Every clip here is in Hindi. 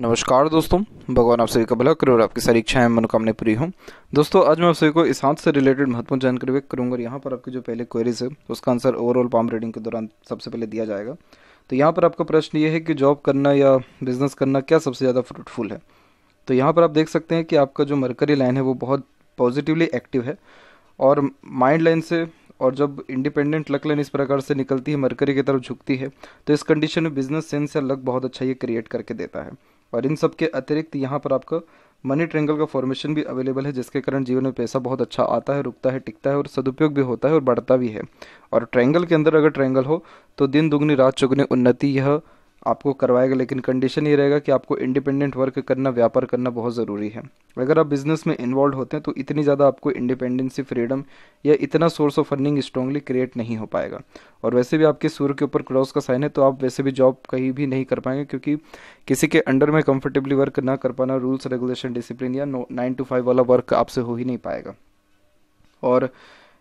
नमस्कार दोस्तों भगवान आप सभी का भला करो और आपकी सारी इच्छाएं मनोकामनाएं पूरी हों दोस्तों आज मैं आप सभी को इस हाथ से रिलेटेड महत्वपूर्ण जानकारी व्यक्त करूंगा और यहाँ पर आपकी जो पहले क्वेरीज है उसका आंसर ओवरऑल पाम रीडिंग के दौरान सबसे पहले दिया जाएगा तो यहाँ पर आपका प्रश्न ये है कि जॉब करना या बिजनेस करना क्या सबसे ज़्यादा फ्रूटफुल है तो यहाँ पर आप देख सकते हैं कि आपका जो मरकरी लाइन है वो बहुत पॉजिटिवली एक्टिव है और माइंड लाइन से और जब इंडिपेंडेंट लक लाइन इस प्रकार से निकलती है मरकरी की तरफ झुकती है तो इस कंडीशन में बिजनेस सेंस या लक बहुत अच्छा ये क्रिएट करके देता है और इन सब के अतिरिक्त यहाँ पर आपका मनी ट्रेंगल का फॉर्मेशन भी अवेलेबल है जिसके कारण जीवन में पैसा बहुत अच्छा आता है रुकता है टिकता है और सदुपयोग भी होता है और बढ़ता भी है और ट्रेंगल के अंदर अगर ट्रेंगल हो तो दिन दुगनी रात चुगनी उन्नति यह आपको करवाएगा लेकिन कंडीशन ये रहेगा कि आपको इंडिपेंडेंट वर्क करना व्यापार करना बहुत ज़रूरी है अगर आप बिजनेस में इन्वॉल्व होते हैं तो इतनी ज़्यादा आपको इंडिपेंडेंसी फ्रीडम या इतना source of earning strongly create नहीं हो पाएगा और वैसे भी आपके सूर्य के ऊपर क्रॉस का साइन है तो आप वैसे भी जॉब कहीं भी नहीं कर पाएंगे क्योंकि किसी के अंडर में कंफर्टेबली वर्क ना कर पाना रूल्स रेगुलेशन डिसिप्लिन या नाइन टू फाइव वाला वर्क आपसे हो ही नहीं पाएगा और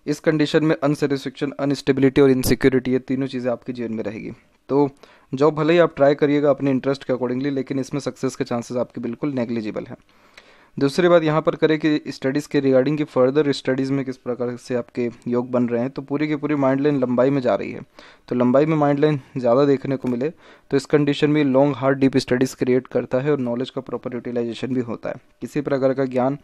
इस कंडीशन में अनसेटिस्फेक्शन अनस्टेबिलिटी और इनसिक्योरिटी ये तीनों चीज़ें आपके जीवन में रहेगी तो जॉब भले ही आप ट्राई करिएगा अपने इंटरेस्ट के अकॉर्डिंगली लेकिन इसमें सक्सेस के चांसेस आपके बिल्कुल नेग्लिजिबल हैं दूसरी बात यहाँ पर करें कि स्टडीज़ के रिगार्डिंग की फर्दर स्टडीज़ में किस प्रकार से आपके योग बन रहे हैं तो पूरी की पूरी माइंड लाइन लंबाई में जा रही है तो लंबाई में माइंड लाइन ज़्यादा देखने को मिले तो इस कंडीशन में long hard deep studies create करता है और नॉलेज का प्रॉपर यूटिलाइजेशन भी होता है किसी प्रकार का ज्ञान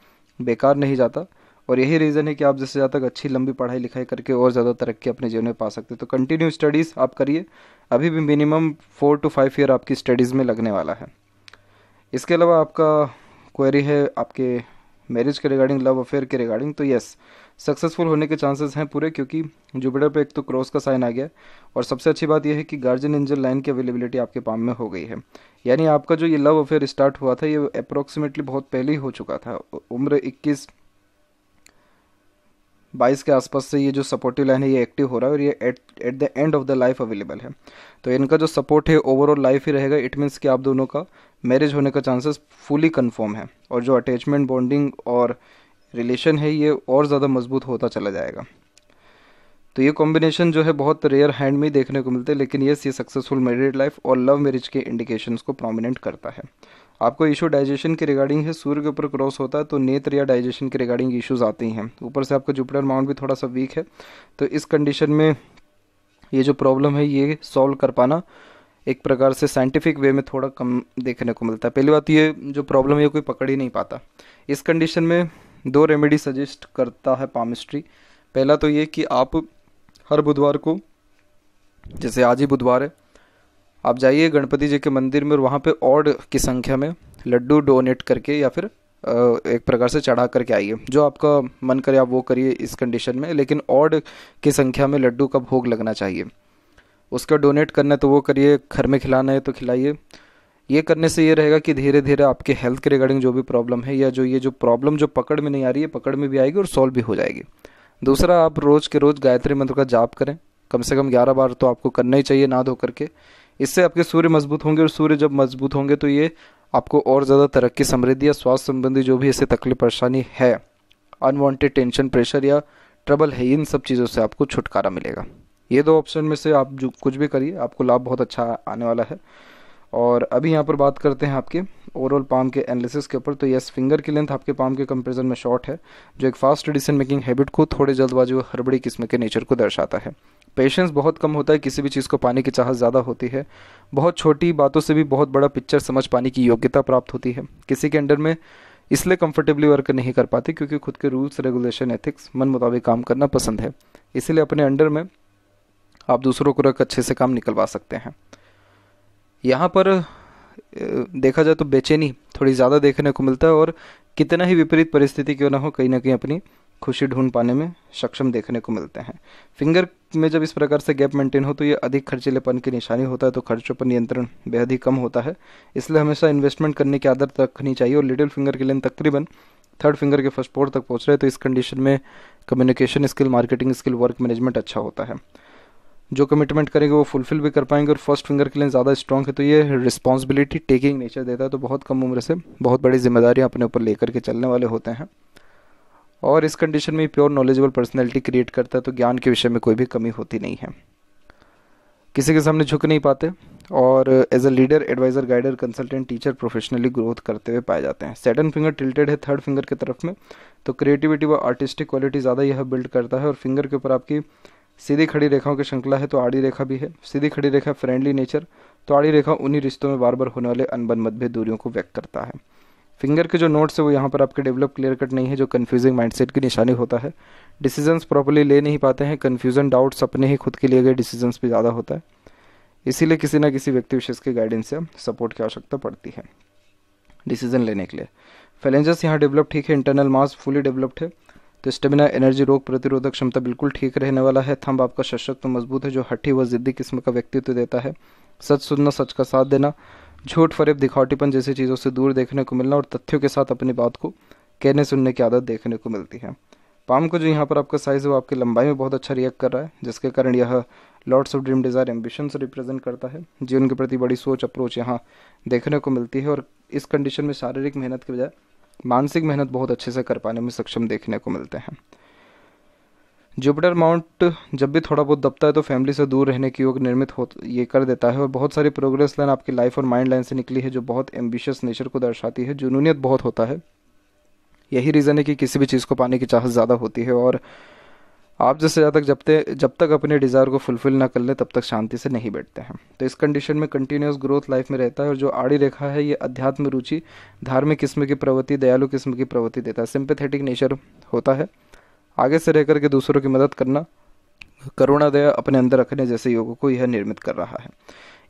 बेकार नहीं जाता और यही रीज़न है कि आप जैसे ज़्यादा तक अच्छी लंबी पढ़ाई लिखाई करके और ज़्यादा तरक्की अपने जीवन में पा सकते हैं तो कंटिन्यू स्टडीज़ आप करिए अभी भी minimum four to five year आपकी स्टडीज़ में लगने वाला है इसके अलावा आपका क्वेरी है आपके मैरिज के रिगार्डिंग लव अफेयर के रिगार्डिंग तो यस सक्सेसफुल होने के चांसेस हैं पूरे क्योंकि जुपिटर पे एक तो क्रॉस का साइन आ गया और सबसे अच्छी बात यह है कि गार्जियन एंजल लाइन की अवेलेबिलिटी आपके पाम में हो गई है यानी आपका जो ये लव अफेयर स्टार्ट हुआ था ये अप्रोक्सीमेटली बहुत पहले ही हो चुका था उम्र इक्कीस बाईस के आसपास से ये जो सपोर्टिव लाइन है ये एक्टिव हो रहा है और ये at at the end of the life available है तो इनका जो सपोर्ट है ओवरऑल लाइफ ही रहेगा इट मीन्स कि आप दोनों का मैरिज होने का चांसेस फुली कन्फर्म है और जो अटैचमेंट बॉन्डिंग और रिलेशन है ये और ज़्यादा मजबूत होता चला जाएगा तो ये कॉम्बिनेशन जो है बहुत रेयर हैंड में देखने को मिलते हैं लेकिन यस ये सक्सेसफुल मैरिड लाइफ और लव मैरिज के इंडिकेशंस को प्रोमिनेंट करता है आपको इशू डाइजेशन के रिगार्डिंग है सूर्य के ऊपर क्रॉस होता है तो नेत्र या डाइजेशन के रिगार्डिंग इश्यूज आती हैं ऊपर से आपका जुपिटर माउंट भी थोड़ा सा वीक है तो इस कंडीशन में ये जो प्रॉब्लम है ये सॉल्व कर पाना एक प्रकार से साइंटिफिक वे में थोड़ा कम देखने को मिलता है पहली बात ये जो प्रॉब्लम है ये कोई पकड़ ही नहीं पाता इस कंडीशन में दो रेमेडी सजेस्ट करता है पामिस्ट्री पहला तो ये कि आप हर बुधवार को जैसे आज ही बुधवार है आप जाइए गणपति जी के मंदिर में और वहाँ पे और की संख्या में लड्डू डोनेट करके या फिर एक प्रकार से चढ़ा करके आइए जो आपका मन करे आप वो करिए इस कंडीशन में लेकिन ऑड की संख्या में लड्डू का भोग लगना चाहिए उसका डोनेट करना है तो वो करिए घर में खिलाना है तो खिलाइए ये करने से ये रहेगा कि धीरे धीरे आपके हेल्थ के रिगार्डिंग जो भी प्रॉब्लम है या जो ये जो प्रॉब्लम जो पकड़ में नहीं आ रही है पकड़ में भी आएगी और सॉल्व भी हो जाएगी दूसरा आप रोज़ के रोज़ गायत्री मंत्र का जाप करें कम से कम ग्यारह बार तो आपको करना ही चाहिए ना धो करके इससे आपके सूर्य मजबूत होंगे और सूर्य जब मजबूत होंगे तो ये आपको और ज़्यादा तरक्की समृद्धि या स्वास्थ्य संबंधी जो भी ऐसे तकलीफ परेशानी है अनवांटेड टेंशन प्रेशर या ट्रबल है इन सब चीज़ों से आपको छुटकारा मिलेगा ये दो ऑप्शन में से आप जो कुछ भी करिए आपको लाभ बहुत अच्छा आने वाला है और अभी यहाँ पर बात करते हैं आपके ओवरऑल पाम के एनालिसिस के ऊपर तो यस फिंगर की लेंथ आपके पाम के कंपेरिजन में शॉर्ट है जो एक फास्ट डिसीजन मेकिंग हैबिट को थोड़े जल्दबाजी व हड़बड़ी किस्म के नेचर को दर्शाता है पेशेंस बहुत कम होता है किसी भी चीज़ को पाने की चाहत ज़्यादा होती है बहुत छोटी बातों से भी बहुत बड़ा पिक्चर समझ पाने की योग्यता प्राप्त होती है किसी के अंडर में इसलिए कंफर्टेबली वर्क नहीं कर पाते क्योंकि खुद के रूल्स रेगुलेशन एथिक्स मन मुताबिक काम करना पसंद है इसीलिए अपने अंडर में आप दूसरों को रख अच्छे से काम निकलवा सकते हैं यहाँ पर देखा जाए तो बेचैनी थोड़ी ज़्यादा देखने को मिलता है और कितना ही विपरीत परिस्थिति क्यों ना हो कहीं ना कहीं अपनी खुशी ढूंढ पाने में सक्षम देखने को मिलते हैं फिंगर में जब इस प्रकार से गैप मेंटेन हो तो ये अधिक खर्चीलेपन की निशानी होता है तो खर्चों पर नियंत्रण बेहद ही कम होता है इसलिए हमेशा इन्वेस्टमेंट करने की आदत रखनी चाहिए और लिटिल फिंगर की लिए तकरीबन थर्ड फिंगर के फर्स्ट पोर्ट तक पहुँच रहे तो इस कंडीशन में communication skill marketing skill work management अच्छा होता है जो कमिटमेंट करेंगे वो फुलफिल भी कर पाएंगे और फर्स्ट फिंगर के लिए ज़्यादा स्ट्रॉन्ग है तो ये रिस्पॉन्सिबिलिटी टेकिंग नेचर देता है तो बहुत कम उम्र से बहुत बड़ी जिम्मेदारियाँ अपने ऊपर लेकर के चलने वाले होते हैं और इस कंडीशन में प्योर नॉलेजेबल पर्सनैलिटी क्रिएट करता है तो ज्ञान के विषय में कोई भी कमी होती नहीं है किसी के सामने झुक नहीं पाते और as a leader adviser guider consultant teacher professionally growth करते हुए पाए जाते हैं सेकंड फिंगर टिल्टेड है थर्ड फिंगर की तरफ में तो क्रिएटिविटी व आर्टिस्टिक क्वालिटी ज़्यादा यह बिल्ड करता है और फिंगर के ऊपर आपकी सीधी खड़ी रेखाओं की श्रृंखला है तो आड़ी रेखा भी है सीधी खड़ी रेखा फ्रेंडली नेचर तो आड़ी रेखा उन्हीं रिश्तों में बार बार होने वाले अनबन मतभेद दूरियों को व्यक्त करता है फिंगर के जो नोट्स है वो यहाँ पर आपके डेवलप क्लियर कट नहीं है जो कन्फ्यूजिंग माइंडसेट की निशानी होता है डिसीजंस प्रॉपरली ले नहीं पाते हैं कन्फ्यूजन डाउट्स अपने ही खुद के लिए गए डिसीजंस भी ज़्यादा होता है इसीलिए किसी ना किसी व्यक्ति विशेष के गाइडेंस या सपोर्ट की आवश्यकता पड़ती है डिसीजन लेने के लिए फैलेंजस यहाँ डेवलप ठीक है इंटरनल मास फुली डेवलप्ड है तो स्टेमिना एनर्जी रोग प्रतिरोधक क्षमता बिल्कुल ठीक रहने वाला है थंब आपका सशक्त मजबूत है जो हट्टी व जिद्दी किस्म का व्यक्तित्व देता है सच सुनना सच का साथ देना झूठ फरेब दिखावटीपन जैसी चीज़ों से दूर देखने को मिलना और तथ्यों के साथ अपनी बात को कहने सुनने की आदत देखने को मिलती है पाम को जो यहाँ पर आपका साइज़ है वो आपकी लंबाई में बहुत अच्छा रिएक्ट कर रहा है जिसके कारण यह lords of dream desire ambition से रिप्रेजेंट करता है जीवन के प्रति बड़ी सोच अप्रोच यहाँ देखने को मिलती है और इस कंडीशन में शारीरिक मेहनत के बजाय मानसिक मेहनत बहुत अच्छे से कर पाने में सक्षम देखने को मिलते हैं जुपिटर माउंट जब भी थोड़ा बहुत दबता है तो फैमिली से दूर रहने की योग निर्मित हो ये कर देता है और बहुत सारी प्रोग्रेस लाइन आपकी लाइफ और माइंड लाइन से निकली है जो बहुत एम्बिशियस नेचर को दर्शाती है जुनूनियत बहुत होता है यही रीज़न है कि किसी भी चीज़ को पाने की चाहत ज़्यादा होती है और आप जैसे ज़्यादा तक जबते जब तक अपने डिज़ायर को फुलफ़िल ना कर लें तब तक शांति से नहीं बैठते हैं तो इस कंडीशन में कंटिन्यूस ग्रोथ लाइफ में रहता है और जो आड़ी रेखा है ये अध्यात्म रुचि धार्मिक किस्म की प्रवृत्ति दयालु किस्म की प्रवृत्ति देता है सिंपेथेटिक नेचर होता है आगे से रह करके दूसरों की मदद करना करुणा दया अपने अंदर रखने जैसे योगों को यह निर्मित कर रहा है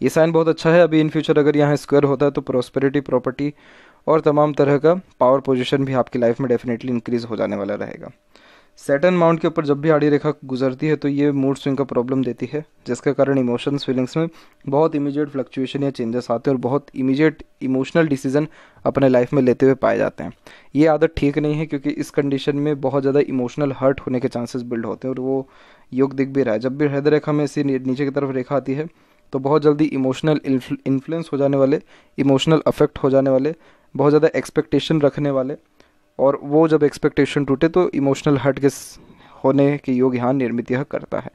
ये साइन बहुत अच्छा है अभी इन फ्यूचर अगर यहाँ स्क्वायर होता है तो प्रोस्पेरिटी प्रॉपर्टी और तमाम तरह का पावर पोजिशन भी आपकी लाइफ में डेफिनेटली इंक्रीज हो जाने वाला रहेगा सेटन माउंट के ऊपर जब भी आड़ी रेखा गुजरती है तो ये मूड स्विंग का प्रॉब्लम देती है जिसके कारण इमोशंस फीलिंग्स में बहुत इमीडिएट फ्लक्चुएशन या चेंजेस आते हैं और बहुत इमीडिएट इमोशनल डिसीजन अपने लाइफ में लेते हुए पाए जाते हैं ये आदत ठीक नहीं है क्योंकि इस कंडीशन में बहुत ज़्यादा इमोशनल हर्ट होने के चांसेस बिल्ड होते हैं और वो योग दिख भी रहा है जब भी हृदय रेखा में इसी नीचे की तरफ रेखा आती है तो बहुत जल्दी इमोशनल इन्फ्लुएंस हो जाने वाले इमोशनल अफेक्ट हो जाने वाले बहुत ज़्यादा एक्सपेक्टेशन रखने वाले और वो जब एक्सपेक्टेशन टूटे तो इमोशनल हर्ट के होने के योग यहाँ निर्मित यह करता है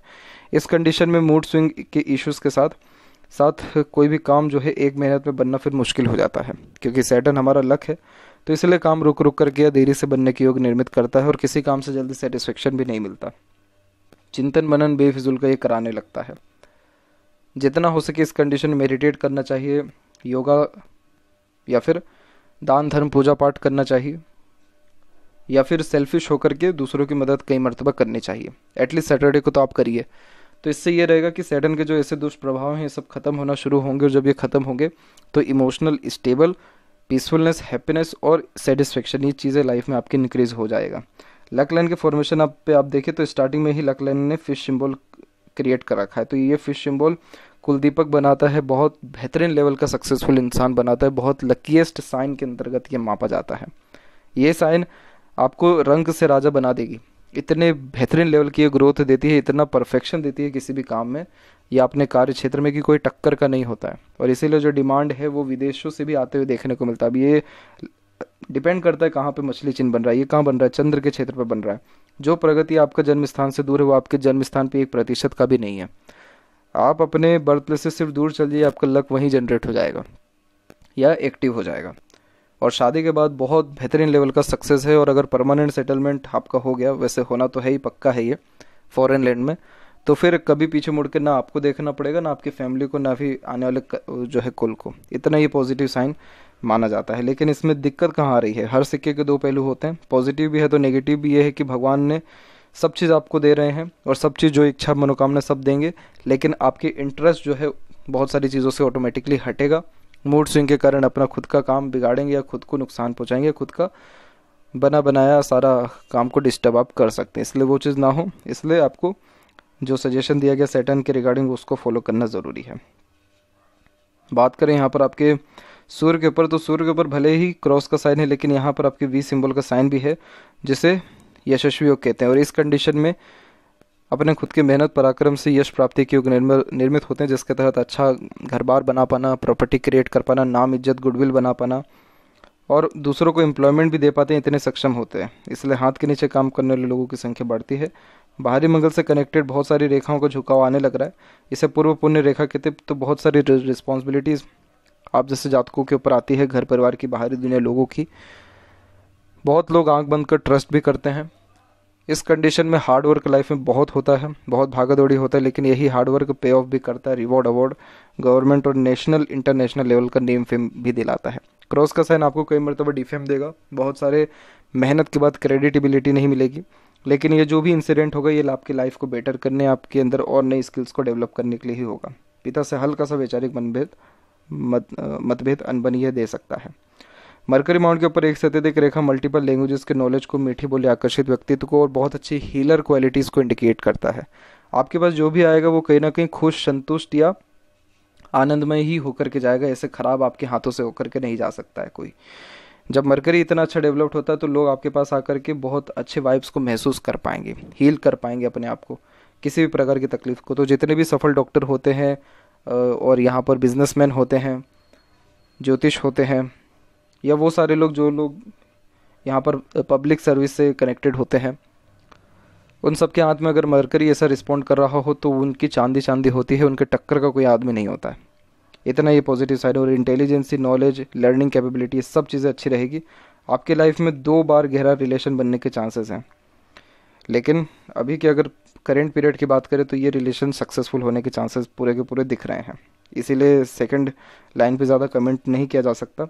इस कंडीशन में मूड स्विंग के इश्यूज के साथ साथ कोई भी काम जो है एक मेहनत में बनना फिर मुश्किल हो जाता है क्योंकि सैटन हमारा लक है तो इसलिए काम रुक रुक करके या देरी से बनने के योग निर्मित करता है और किसी काम से जल्दी सेटिस्फेक्शन भी नहीं मिलता चिंतन मनन बेफिजुल का ये कराने लगता है जितना हो सके इस कंडीशन में मेडिटेट करना चाहिए योगा या फिर दान धर्म पूजा पाठ करना चाहिए या फिर सेल्फिश होकर के दूसरों की मदद कई मरतबा करनी चाहिए एटलीस्ट सैटरडे को तो आप करिए तो इससे ये रहेगा कि सैटन के जो ऐसे दुष्प्रभाव हैं ये सब खत्म होना शुरू होंगे और जब ये ख़त्म होंगे तो इमोशनल स्टेबल पीसफुलनेस हैप्पीनेस और सेटिस्फेक्शन ये चीज़ें लाइफ में आपकी इंक्रीज़ हो जाएगा लक लाइन के फॉर्मेशन आप पे आप देखें तो स्टार्टिंग में ही लक लाइन ने फिश सिम्बॉल क्रिएट कर रखा है तो ये फिश सिम्बॉल कुलदीपक बनाता है बहुत बेहतरीन लेवल का सक्सेसफुल इंसान बनाता है बहुत लकीस्ट साइन के अंतर्गत ये मापा जाता है ये साइन आपको रंग से राजा बना देगी इतने बेहतरीन लेवल की ग्रोथ देती है इतना परफेक्शन देती है किसी भी काम में या अपने कार्य क्षेत्र में कि कोई टक्कर का नहीं होता है और इसीलिए जो डिमांड है वो विदेशों से भी आते हुए देखने को मिलता है अब ये डिपेंड करता है कहाँ पे मछली चिन्ह बन रहा है ये कहाँ बन रहा है चंद्र के क्षेत्र पर बन रहा है जो प्रगति आपका जन्म स्थान से दूर है वो आपके जन्म स्थान पर एक प्रतिशत का भी नहीं है आप अपने बर्थ प्लेस से सिर्फ दूर चल जाइए आपका लक वहीं जनरेट हो जाएगा या एक्टिव हो जाएगा और शादी के बाद बहुत बेहतरीन लेवल का सक्सेस है और अगर परमानेंट सेटलमेंट आपका हो गया वैसे होना तो है ही पक्का है ये फॉरेन लैंड में तो फिर कभी पीछे मुड़ के ना आपको देखना पड़ेगा ना आपकी फैमिली को ना भी आने वाले जो है कुल को इतना ही पॉजिटिव साइन माना जाता है लेकिन इसमें दिक्कत कहाँ आ रही है हर सिक्के के दो पहलू होते हैं पॉजिटिव भी है तो नेगेटिव भी ये है कि भगवान ने सब चीज़ आपको दे रहे हैं और सब चीज़ जो इच्छा मनोकामना सब देंगे लेकिन आपकी इंटरेस्ट जो है बहुत सारी चीज़ों से ऑटोमेटिकली हटेगा मूड स्विंग के कारण अपना खुद का काम बिगाड़ेंगे या खुद को नुकसान पहुंचाएंगे खुद का बना बनाया सारा काम को डिस्टर्ब आप कर सकते हैं इसलिए वो चीज़ ना हो इसलिए आपको जो सजेशन दिया गया सेटन के रिगार्डिंग उसको फॉलो करना ज़रूरी है बात करें यहाँ पर आपके सूर्य के ऊपर तो सूर्य के ऊपर भले ही क्रॉस का साइन है लेकिन यहाँ पर आपके वी सिंबल का साइन भी है जिसे यशस्वी योग कहते हैं और इस कंडीशन में अपने खुद की मेहनत पराक्रम से यश प्राप्ति के योग निर्मित होते हैं जिसके तहत अच्छा घर बार बना पाना प्रॉपर्टी क्रिएट कर पाना नाम इज्जत गुडविल बना पाना और दूसरों को एम्प्लॉयमेंट भी दे पाते हैं इतने सक्षम होते हैं इसलिए हाथ के नीचे काम करने वाले लोगों की संख्या बढ़ती है बाहरी मंगल से कनेक्टेड बहुत सारी रेखाओं का झुकाव आने लग रहा है इसे पूर्व पुण्य रेखा कहते तो बहुत सारी रिस्पॉन्सिबिलिटीज़ आप जैसे जातकों के ऊपर आती है घर परिवार की बाहरी दुनिया लोगों की बहुत लोग आंख बंद कर ट्रस्ट भी करते हैं इस कंडीशन में हार्ड वर्क लाइफ में बहुत होता है बहुत भागा दौड़ी होता है लेकिन यही हार्ड वर्क पे ऑफ भी करता है रिवॉर्ड अवार्ड गवर्नमेंट और नेशनल इंटरनेशनल लेवल का नेम फेम भी दिलाता है क्रॉस का साइन आपको कई मरतबा डिफेम देगा बहुत सारे मेहनत के बाद क्रेडिटिबिलिटी नहीं मिलेगी लेकिन ये जो भी इंसिडेंट होगा ये आपकी लाइफ को बेटर करने आपके अंदर और नई स्किल्स को डेवलप करने के लिए ही होगा पिता से हल्का सा वैचारिक मतभेद मतभेद अनबन यह दे सकता है मरकरी माउंट के ऊपर एक से अत्यधिक रेखा मल्टीपल लैंग्वेजेस के नॉलेज को मीठी बोली आकर्षित व्यक्तित्व को और बहुत अच्छी हीलर क्वालिटीज़ को इंडिकेट करता है आपके पास जो भी आएगा वो कहीं ना कहीं खुश संतुष्ट या आनंदमय ही होकर के जाएगा ऐसे ख़राब आपके हाथों से होकर के नहीं जा सकता है कोई जब मरकरी इतना अच्छा डेवलप्ड होता है तो लोग आपके पास आकर के बहुत अच्छे वाइब्स को महसूस कर पाएंगे हील कर पाएंगे अपने आप को किसी भी प्रकार की तकलीफ़ को तो जितने भी सफल डॉक्टर होते हैं और यहाँ पर बिजनेसमैन होते हैं ज्योतिष होते हैं या वो सारे लोग जो लोग यहाँ पर पब्लिक सर्विस से कनेक्टेड होते हैं उन सब के हाथ में अगर मरकरी ऐसा रिस्पॉन्ड कर रहा हो तो उनकी चांदी चांदी होती है उनके टक्कर का कोई आदमी नहीं होता है इतना ये पॉजिटिव साइड और इंटेलिजेंसी नॉलेज लर्निंग कैपेबिलिटी ये सब चीज़ें अच्छी रहेगी आपके लाइफ में दो बार गहरा रिलेशन बनने के चांसेस हैं लेकिन अभी के अगर करेंट पीरियड की बात करें तो ये रिलेशन सक्सेसफुल होने के चांसेस पूरे के पूरे दिख रहे हैं इसीलिए सेकंड लाइन पे ज़्यादा कमेंट नहीं किया जा सकता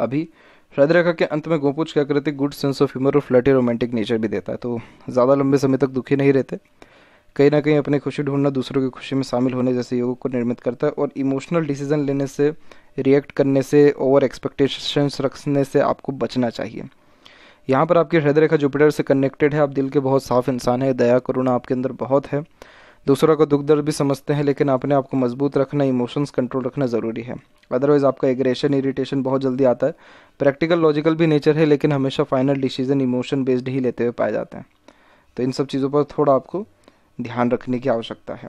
अभी शायद रेखा के अंत में गोपूज की आकृति गुड सेंस ऑफ ह्यूमर और फ्लैटी रोमांटिक नेचर भी देता है तो ज़्यादा लंबे समय तक दुखी नहीं रहते कहीं ना कहीं अपनी खुशी ढूंढना दूसरों की खुशी में शामिल होने जैसे योगों को निर्मित करता है और इमोशनल डिसीजन लेने से रिएक्ट करने से ओवर एक्सपेक्टेशंस रखने से आपको बचना चाहिए यहाँ पर आपकी हृदय रेखा जुपिटर से कनेक्टेड है आप दिल के बहुत साफ इंसान है दया करुणा आपके अंदर बहुत है दूसरों को दुख दर्द भी समझते हैं लेकिन अपने आप को मजबूत रखना इमोशंस कंट्रोल रखना ज़रूरी है अदरवाइज़ आपका एग्रेशन इरीटेशन बहुत जल्दी आता है प्रैक्टिकल लॉजिकल भी नेचर है लेकिन हमेशा फाइनल डिसीजन इमोशन बेस्ड ही लेते हुए पाए जाते हैं तो इन सब चीज़ों पर थोड़ा आपको ध्यान रखने की आवश्यकता है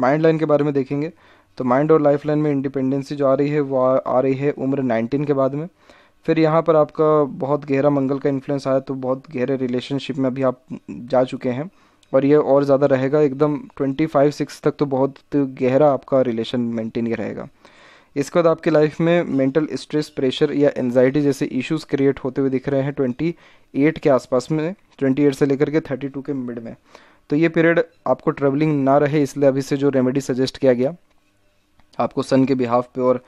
माइंड लाइन के बारे में देखेंगे तो माइंड और लाइफ लाइन में इंडिपेंडेंसी जो आ रही है वो आ रही है उम्र नाइनटीन के बाद में फिर यहाँ पर आपका बहुत गहरा मंगल का इन्फ्लुएंस आया तो बहुत गहरे रिलेशनशिप में अभी आप जा चुके हैं और ये और ज़्यादा रहेगा एकदम ट्वेंटी फाइव सिक्स तक तो बहुत गहरा आपका रिलेशन मेंटेन ही रहेगा इसके बाद आपकी लाइफ में मेंटल स्ट्रेस प्रेशर या एनजाइटी जैसे इश्यूज क्रिएट होते हुए दिख रहे हैं ट्वेंटी एट के आसपास में ट्वेंटी एट से लेकर के थर्टी टू के मिड में तो ये पीरियड आपको ट्रेवलिंग ना रहे इसलिए अभी से जो रेमेडी सजेस्ट किया गया आपको सन के बिहाफ पे और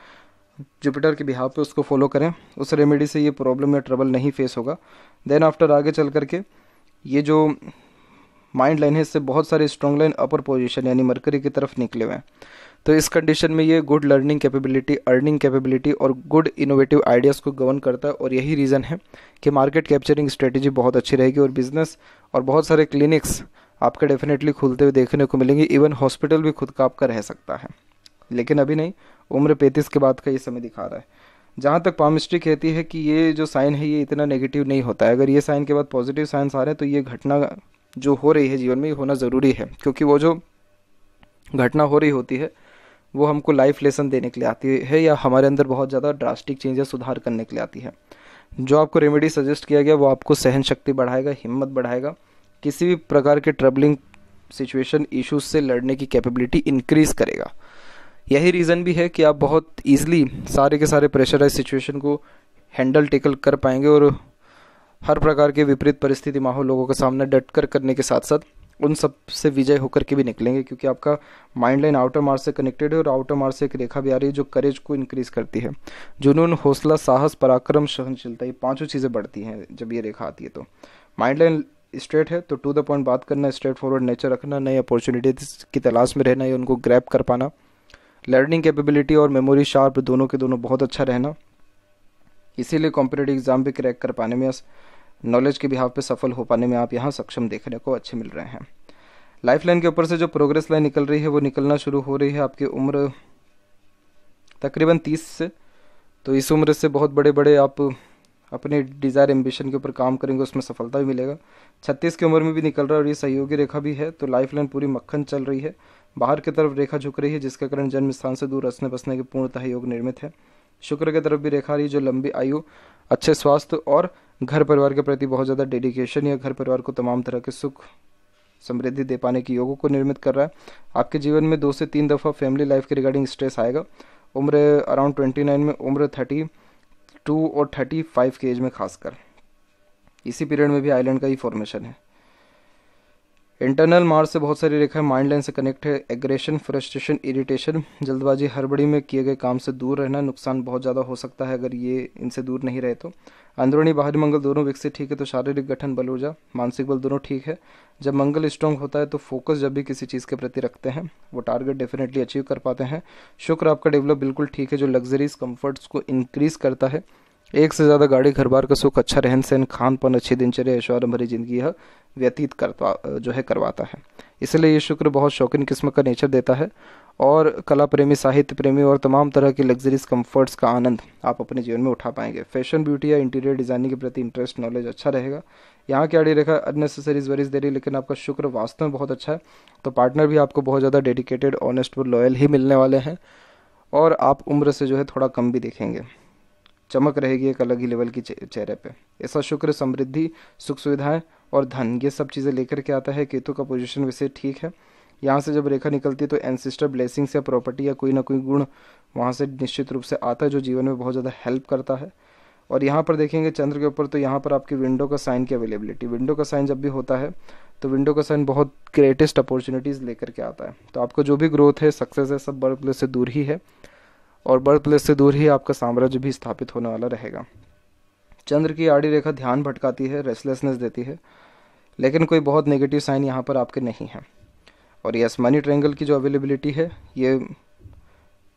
जुपिटर के बिहाव पे उसको फॉलो करें उस रेमेडी से ये प्रॉब्लम या ट्रबल नहीं फेस होगा देन आफ्टर आगे चल करके ये जो माइंड लाइन है इससे बहुत सारे स्ट्रॉन्ग लाइन अपर पोजिशन यानी मरकरी की तरफ निकले हुए हैं तो इस कंडीशन में ये good learning capability earning capability और गुड इनोवेटिव आइडियाज़ को गवर्न करता है और यही रीज़न है कि मार्केट कैप्चरिंग स्ट्रेटेजी बहुत अच्छी रहेगी और बिजनेस और बहुत सारे क्लिनिक्स आपके डेफिनेटली खुलते हुए देखने को मिलेंगे इवन हॉस्पिटल भी खुद का आपका रह सकता है लेकिन अभी नहीं उम्र पैंतीस के बाद का ये समय दिखा रहा है जहाँ तक पामिस्ट्री कहती है कि ये जो साइन है ये इतना नेगेटिव नहीं होता है अगर ये साइन के बाद पॉजिटिव साइंस आ रहे हैं तो ये घटना जो हो रही है जीवन में ये होना ज़रूरी है क्योंकि वो जो घटना हो रही होती है वो हमको लाइफ लेसन देने के लिए आती है या हमारे अंदर बहुत ज़्यादा ड्रास्टिक चेंजेस सुधार करने के लिए आती है जो आपको रेमेडी सजेस्ट किया गया वो आपको सहन शक्ति बढ़ाएगा हिम्मत बढ़ाएगा किसी भी प्रकार के ट्रबलिंग सिचुएशन इश्यूज से लड़ने की कैपेबिलिटी इंक्रीज़ करेगा यही रीज़न भी है कि आप बहुत ईजिली सारे के सारे प्रेशराइज सिचुएशन को हैंडल टेकल कर पाएंगे और हर प्रकार के विपरीत परिस्थिति माहौल लोगों का सामना डट कर करने के साथ साथ उन सब से विजय होकर के भी निकलेंगे क्योंकि आपका माइंड लाइन आउटर मार्स से कनेक्टेड है और आउटर मार्स से एक रेखा भी आ रही है जो करेज को इंक्रीज करती है जुनून हौसला साहस पराक्रम सहनशीलता ये पांचों चीज़ें बढ़ती हैं जब ये रेखा आती है तो माइंड लाइन स्ट्रेट है तो टू द पॉइंट बात करना स्ट्रेट फॉरवर्ड नेचर रखना नई अपॉर्चुनिटीज की तलाश में रहना या उनको ग्रैप कर पाना लर्निंग कैपेबिलिटी और मेमोरी शार्प दोनों के दोनों बहुत अच्छा रहना इसीलिए कॉम्पिटेटिव एग्जाम भी क्रैक कर पाने में नॉलेज के बिहाव पे सफल हो पाने में आप यहाँ सक्षम देखने को अच्छे मिल रहे हैं लाइफ लाइन के ऊपर से जो प्रोग्रेस लाइन निकल रही है वो निकलना शुरू हो रही है आपकी उम्र तकरीबन तीस से तो इस उम्र से बहुत बड़े बड़े आप अपने डिज़ायर एम्बिशन के ऊपर काम करेंगे उसमें सफलता भी मिलेगा छत्तीस की उम्र में भी निकल रहा है और ये सहयोगी रेखा भी है तो लाइफ लाइन पूरी मक्खन चल रही है बाहर की तरफ रेखा झुक रही है जिसके कारण जन्म स्थान से दूर रसने बसने के पूर्णतः योग निर्मित है शुक्र की तरफ भी रेखा रही जो लंबी आयु अच्छे स्वास्थ्य और घर परिवार के प्रति बहुत ज़्यादा डेडिकेशन या घर परिवार को तमाम तरह के सुख समृद्धि दे पाने की योगों को निर्मित कर रहा है आपके जीवन में दो से तीन दफ़ा फैमिली लाइफ के रिगार्डिंग स्ट्रेस आएगा उम्र अराउंड ट्वेंटी नाइन में उम्र थर्टी टू और थर्टी फाइव के एज में खासकर इसी पीरियड में भी आइलैंड का ही फॉर्मेशन है इंटरनल मार्स से बहुत सारी रेखाएं माइंड लाइन से कनेक्ट है एग्रेशन फ्रस्ट्रेशन इरिटेशन जल्दबाजी हड़बड़ी में किए गए काम से दूर रहना नुकसान बहुत ज़्यादा हो सकता है अगर ये इनसे दूर नहीं रहे तो अंदरूनी बाहरी मंगल दोनों विकसित ठीक है तो शारीरिक गठन बल ऊर्जा मानसिक बल दोनों ठीक है जब मंगल स्ट्रॉन्ग होता है तो फोकस जब भी किसी चीज़ के प्रति रखते हैं वो टारगेट डेफिनेटली अचीव कर पाते हैं शुक्र आपका डेवलप बिल्कुल ठीक है जो लग्जरीज कंफर्ट्स को इंक्रीज करता है एक से ज़्यादा गाड़ी घर बार का सुख अच्छा रहन सहन खान पान अच्छी दिनचर्या ऐश्वर्य भरी जिंदगी यह व्यतीत करवा जो है करवाता है इसलिए ये शुक्र बहुत शौकीन किस्म का नेचर देता है और कला प्रेमी साहित्य प्रेमी और तमाम तरह के लग्जरीज कंफर्ट्स का आनंद आप अपने जीवन में उठा पाएंगे फैशन ब्यूटी या इंटीरियर डिज़ाइनिंग के प्रति इंटरेस्ट नॉलेज अच्छा रहेगा यहाँ की आड़ी रेखा अननेसेसरीज वरीज दे रही लेकिन आपका शुक्र वास्तव में बहुत अच्छा है तो पार्टनर भी आपको बहुत ज़्यादा डेडिकेटेड ऑनेस्ट और लॉयल ही मिलने वाले हैं और आप उम्र से जो है थोड़ा कम भी देखेंगे चमक रहेगी एक अलग ही लेवल की चेहरे पे ऐसा शुक्र समृद्धि सुख सुविधाएं और धन ये सब चीज़ें लेकर के आता है केतु का पोजीशन वैसे ठीक है यहाँ से जब रेखा निकलती है तो एनसिस्टर ब्लेसिंग्स या प्रॉपर्टी या कोई ना कोई गुण वहाँ से निश्चित रूप से आता है जो जीवन में बहुत ज़्यादा हेल्प करता है और यहाँ पर देखेंगे चंद्र के ऊपर तो यहाँ पर आपकी विंडो का साइन की अवेलेबिलिटी विंडो का साइन जब भी होता है तो विंडो का साइन बहुत ग्रेटेस्ट अपॉर्चुनिटीज़ लेकर के आता है तो आपको जो भी ग्रोथ है सक्सेस है सब बड़े से दूर ही है और बर्थ प्लेस से दूर ही आपका साम्राज्य भी स्थापित होने वाला रहेगा चंद्र की आड़ी रेखा ध्यान भटकाती है रेस्टलेसनेस देती है लेकिन कोई बहुत नेगेटिव साइन यहाँ पर आपके नहीं है और ये आसमानी ट्रेंगल की जो अवेलेबिलिटी है ये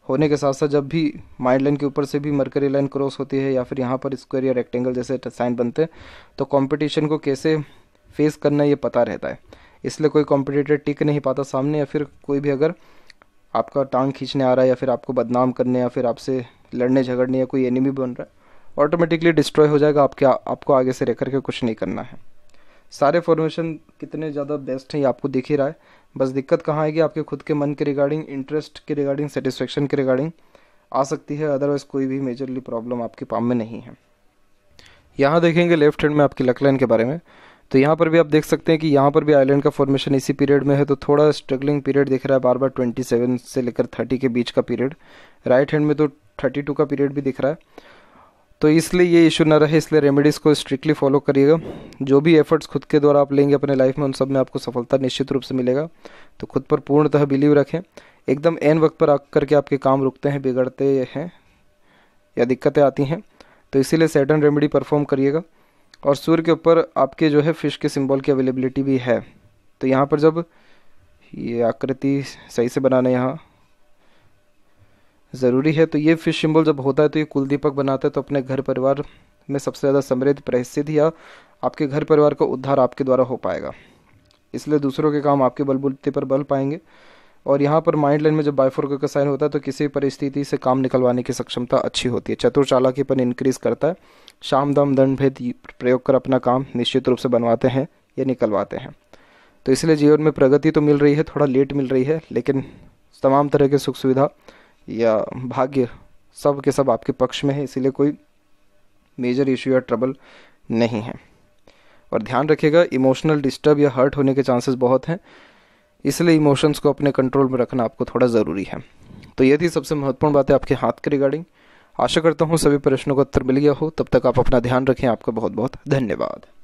होने के साथ साथ जब भी माइंड लाइन के ऊपर से भी मरकरी लाइन क्रॉस होती है या फिर यहाँ पर स्क्वायर या रेक्टेंगल जैसे साइन बनते हैं तो कंपटीशन को कैसे फेस करना ये पता रहता है इसलिए कोई कॉम्पिटिटर टिक नहीं पाता सामने या फिर कोई भी अगर आपका टांग खींचने आ रहा है या फिर आपको बदनाम करने या फिर आपसे लड़ने झगड़ने या कोई एनिमी बन रहा है ऑटोमेटिकली डिस्ट्रॉय हो जाएगा आपके आपको आगे से रह करके कुछ नहीं करना है सारे फॉर्मेशन कितने ज़्यादा बेस्ट हैं ये आपको दिख ही रहा है बस दिक्कत कहाँ आएगी आपके खुद के मन के रिगार्डिंग इंटरेस्ट के रिगार्डिंग सेटिस्फेक्शन के रिगार्डिंग आ सकती है अदरवाइज़ कोई भी मेजरली प्रॉब्लम आपके पाम में नहीं है यहाँ देखेंगे लेफ्ट हैंड में आपकी लकलाइन के बारे में तो यहाँ पर भी आप देख सकते हैं कि यहाँ पर भी आइलैंड का फॉर्मेशन इसी पीरियड में है तो थोड़ा स्ट्रगलिंग पीरियड दिख रहा है बार बार 27 से लेकर 30 के बीच का पीरियड राइट हैंड में तो 32 का पीरियड भी दिख रहा है तो इसलिए ये इशू ना रहे इसलिए रेमेडीज़ को स्ट्रिक्टली फॉलो करिएगा जो भी एफर्ट्स खुद के द्वारा आप लेंगे अपने लाइफ में उन सब में आपको सफलता निश्चित रूप से मिलेगा तो खुद पर पूर्णतः बिलीव रखें एकदम एन वक्त पर आ करके आपके काम रुकते हैं बिगड़ते हैं या दिक्कतें आती हैं तो इसीलिए सैटर्न रेमेडी परफॉर्म करिएगा और सूर्य के ऊपर आपके जो है फ़िश के सिंबल की अवेलेबिलिटी भी है तो यहाँ पर जब ये आकृति सही से बनाना यहाँ ज़रूरी है तो ये फिश सिंबल जब होता है तो ये कुलदीपक बनाता है तो अपने घर परिवार में सबसे ज़्यादा समृद्ध प्रसिद्ध या आपके घर परिवार का उद्धार आपके द्वारा हो पाएगा इसलिए दूसरों के काम आपके बलबूते पर बल पाएंगे और यहाँ पर माइंड लाइन में जब बायफोर्क का साइन होता है तो किसी परिस्थिति से काम निकलवाने की सक्षमता अच्छी होती है चतुर चालाकी पर इंक्रीज़ करता है शाम दम दंड भेद प्रयोग कर अपना काम निश्चित रूप से बनवाते हैं या निकलवाते हैं तो इसलिए जीवन में प्रगति तो मिल रही है थोड़ा लेट मिल रही है लेकिन तमाम तरह के सुख सुविधा या भाग्य सब के सब आपके पक्ष में है इसीलिए कोई मेजर इशू या ट्रबल नहीं है और ध्यान रखिएगा इमोशनल डिस्टर्ब या हर्ट होने के चांसेस बहुत हैं इसलिए इमोशंस को अपने कंट्रोल में रखना आपको थोड़ा ज़रूरी है तो ये थी सबसे महत्वपूर्ण बातें आपके हाथ के रिगार्डिंग आशा करता हूँ सभी प्रश्नों का उत्तर मिल गया हो तब तक आप अपना ध्यान रखें आपका बहुत बहुत धन्यवाद